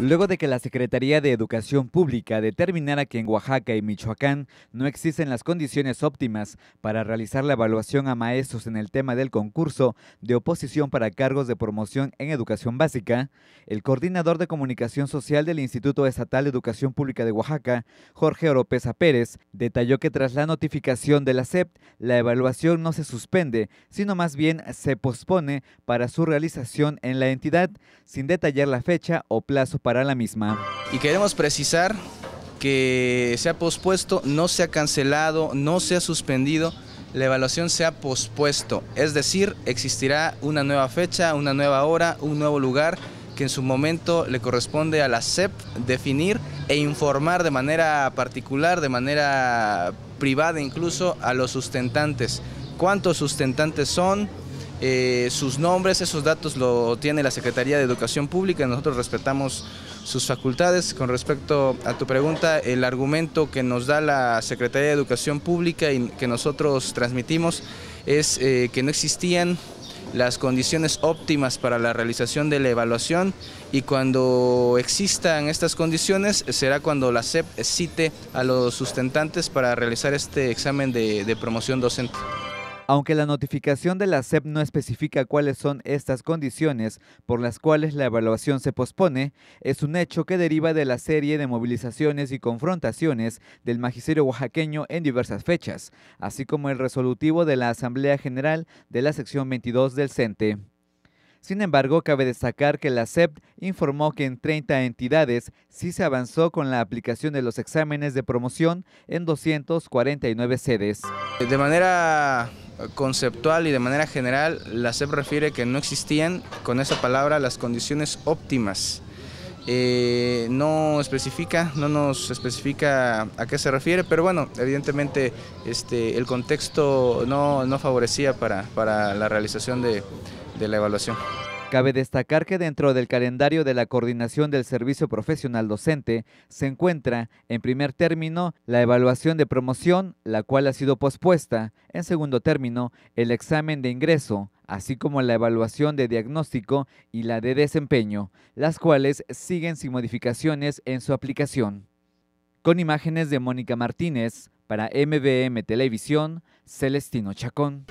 Luego de que la Secretaría de Educación Pública determinara que en Oaxaca y Michoacán no existen las condiciones óptimas para realizar la evaluación a maestros en el tema del concurso de oposición para cargos de promoción en educación básica, el coordinador de comunicación social del Instituto Estatal de Educación Pública de Oaxaca, Jorge Oropesa Pérez, detalló que tras la notificación de la SEP, la evaluación no se suspende, sino más bien se pospone para su realización en la entidad, sin detallar la fecha o plazo para la misma. Y queremos precisar que se ha pospuesto, no se ha cancelado, no se ha suspendido, la evaluación se ha pospuesto. Es decir, existirá una nueva fecha, una nueva hora, un nuevo lugar que en su momento le corresponde a la CEP definir e informar de manera particular, de manera privada incluso, a los sustentantes. ¿Cuántos sustentantes son? Eh, sus nombres, esos datos lo tiene la Secretaría de Educación Pública, nosotros respetamos sus facultades. Con respecto a tu pregunta, el argumento que nos da la Secretaría de Educación Pública y que nosotros transmitimos es eh, que no existían las condiciones óptimas para la realización de la evaluación y cuando existan estas condiciones será cuando la SEP cite a los sustentantes para realizar este examen de promoción docente. Aunque la notificación de la CEP no especifica cuáles son estas condiciones por las cuales la evaluación se pospone, es un hecho que deriva de la serie de movilizaciones y confrontaciones del magisterio oaxaqueño en diversas fechas, así como el resolutivo de la Asamblea General de la sección 22 del CENTE. Sin embargo, cabe destacar que la CEP informó que en 30 entidades sí se avanzó con la aplicación de los exámenes de promoción en 249 sedes. De manera conceptual y de manera general, la SEP refiere que no existían, con esa palabra, las condiciones óptimas. Eh, no especifica, no nos especifica a qué se refiere, pero bueno, evidentemente este, el contexto no, no favorecía para, la realización de la evaluación. Cabe destacar que dentro del calendario de la coordinación del servicio profesional docente se encuentra, en primer término, la evaluación de promoción, la cual ha sido pospuesta, en segundo término, el examen de ingreso, así como la evaluación de diagnóstico y la de desempeño, las cuales siguen sin modificaciones en su aplicación. Con imágenes de Mónica Martínez, para MBM Televisión, Celestino Chacón.